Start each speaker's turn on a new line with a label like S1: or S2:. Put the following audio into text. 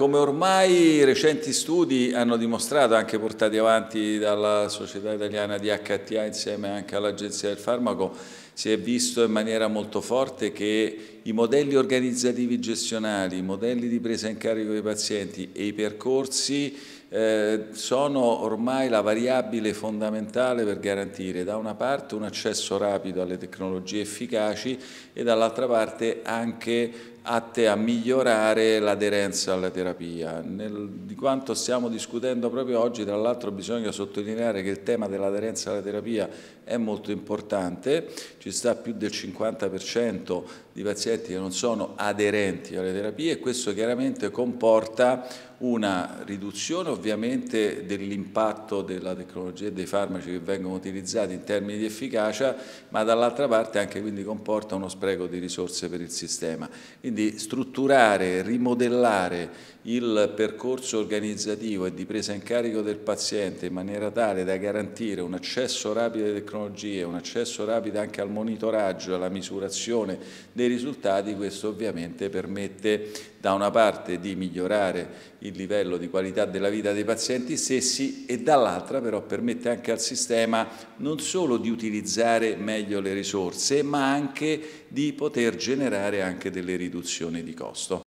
S1: Come ormai recenti studi hanno dimostrato, anche portati avanti dalla Società Italiana di HTA insieme anche all'Agenzia del Farmaco, si è visto in maniera molto forte che i modelli organizzativi gestionali, i modelli di presa in carico dei pazienti e i percorsi eh, sono ormai la variabile fondamentale per garantire da una parte un accesso rapido alle tecnologie efficaci e dall'altra parte anche atte a migliorare l'aderenza alla terapia. Nel, di quanto stiamo discutendo proprio oggi, tra l'altro bisogna sottolineare che il tema dell'aderenza alla terapia è molto importante, ci sta più del 50% di pazienti che non sono aderenti alle terapie e questo chiaramente comporta una riduzione ovviamente dell'impatto della tecnologia e dei farmaci che vengono utilizzati in termini di efficacia, ma dall'altra parte anche quindi comporta uno spreco di risorse per il sistema. Quindi quindi strutturare, rimodellare il percorso organizzativo e di presa in carico del paziente in maniera tale da garantire un accesso rapido alle tecnologie, un accesso rapido anche al monitoraggio, e alla misurazione dei risultati, questo ovviamente permette da una parte di migliorare il livello di qualità della vita dei pazienti stessi e dall'altra però permette anche al sistema non solo di utilizzare meglio le risorse ma anche di poter generare anche delle riduzioni di costo.